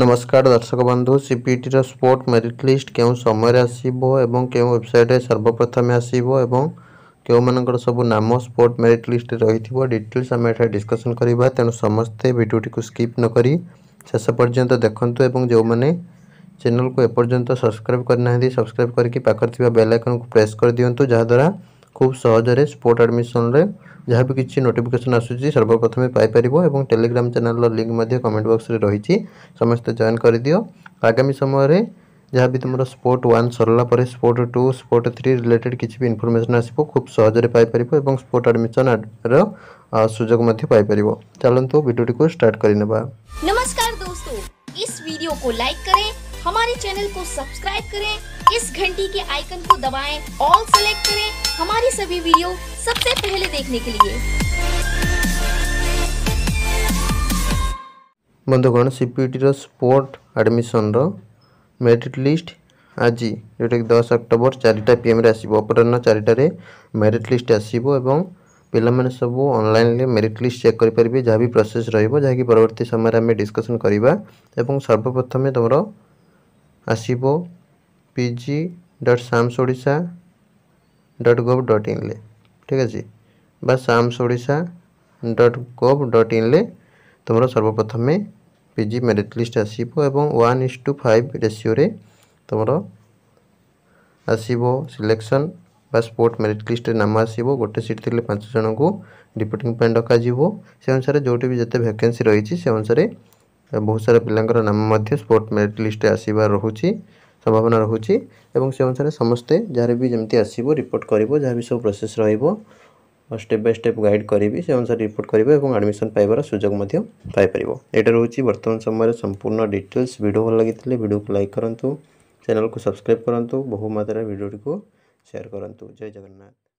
ନମସ୍କାର ଦର୍ଶକ ବନ୍ଧୁ ସିପିଟିର ସ୍ପୋର୍ଟ ମେରିଟ୍ ଲିଷ୍ଟ କେଉଁ ସମୟରେ ଆସିବ ଏବଂ କେଉଁ ୱେବସାଇଟ୍ରେ ସର୍ବପ୍ରଥମେ ଆସିବ ଏବଂ କେଉଁମାନଙ୍କର ସବୁ ନାମ ସ୍ପୋର୍ଟ ମେରିଟ୍ ଲିଷ୍ଟରେ ରହିଥିବ ଡିଟେଲ୍ସ ଆମେ ଏଠାରେ ଡିସ୍କସନ୍ କରିବା ତେଣୁ ସମସ୍ତେ ଭିଡ଼ିଓଟିକୁ ସ୍କିପ୍ ନକରି ଶେଷ ପର୍ଯ୍ୟନ୍ତ ଦେଖନ୍ତୁ ଏବଂ ଯେଉଁମାନେ ଚ୍ୟାନେଲକୁ ଏପର୍ଯ୍ୟନ୍ତ ସବସ୍କ୍ରାଇବ୍ କରିନାହାନ୍ତି ସବସ୍କ୍ରାଇବ୍ କରିକି ପାଖରେ ଥିବା ବେଲ୍ ଆଇକନ୍କୁ ପ୍ରେସ୍ କରିଦିଅନ୍ତୁ ଯାହାଦ୍ୱାରା खूब सहजरे स्पोर्ट एडमिशन रे जहाँ भी किसी नोटिफिकेशन आसूसी सर्वप्रथमें पाइपर और टेलीग्राम चेल लिंक कमेंट बक्स में रही समस्त जॉन कर दि आगामी समय जहाँ भी तुम स्पोर्ट वन सरला sport two sport three related किसी भी इनफर्मेसन आसप खूब सहजे पाइपर और स्पोर्ट आडमिशन सुजोग चलत भिडियो को स्टार्ट करमस्कार दोस्तों इस वीडियो को लाइक करें हमारे चैनल को सब्सक्राइब करें इस घंटी के आइकन को दबाएं ऑल सेलेक्ट करें हमारी सभी वीडियो सबसे पहले देखने के लिए बंधुगण CPT report admission merit list आज जोटा दस अक्टोबर चारिटा पी एम आसो अपराह चारिटे मेरीट लिस्ट आसो पे सब अनल मेरीट लिस्ट चेक करेंगे जहाँ भी प्रोसेस रहा कि परवर्त समय डिस्कसन करवा सर्वप्रथमें तुम्हारा ଆସିବ P G dot SAMS Odisha dot gov dot ଇନ୍ରେ ଠିକ୍ ଅଛି ବା SAMS Odisha dot gov dot ଇନ୍ରେ ତୁମର ସର୍ବପ୍ରଥମେ ପି ଜି ମେରିଟ୍ ଲିଷ୍ଟ ଆସିବ ଏବଂ ୱାନ୍ ଇସ୍ ଟୁ ଫାଇଭ୍ ରେସିଓରେ ତୁମର ଆସିବ ସିଲେକ୍ସନ୍ ବା ସ୍ପୋର୍ଟ ମେରିଟ୍ ଲିଷ୍ଟରେ ନାମ ଆସିବ ଗୋଟେ ସିଟ୍ ଥିଲେ ପାଞ୍ଚ ଜଣଙ୍କୁ ରିପୋର୍ଟିଂ ପାଇଁ ଡକାଯିବ ସେ ଅନୁସାରେ ଯେଉଁଠି ବି ଯେତେ ଭ୍ୟାକେନ୍ସି ରହିଛି ସେ ଅନୁସାରେ বহু সারে পিলঙ্গর নাম মধ্য স্পোর্টস মেরিট লিস্টে আসিবার রহুচি সম্ভাবনা রহুচি এবং সে অনুসারে সমস্তে জারেবি জেমতি আসিবো রিপোর্ট করিবো জারেবি সব প্রসেস রহিবো অ স্টেপ বাই স্টেপ গাইড করিবি সে অনুসারে রিপোর্ট করিবো এবং অ্যাডমিশন পাইবার সুযোগ মধ্য পাই পারিবো এটা রহুচি বর্তমান সময়ে সম্পূর্ণ ডিটেইলস ভিডিও লাগিতলে ভিডিও কো লাইক করন্তো চ্যানেল কো সাবস্ক্রাইব করন্তো বহুত মাত্রা ভিডিও কো শেয়ার করন্তো জয় জগন্নাথ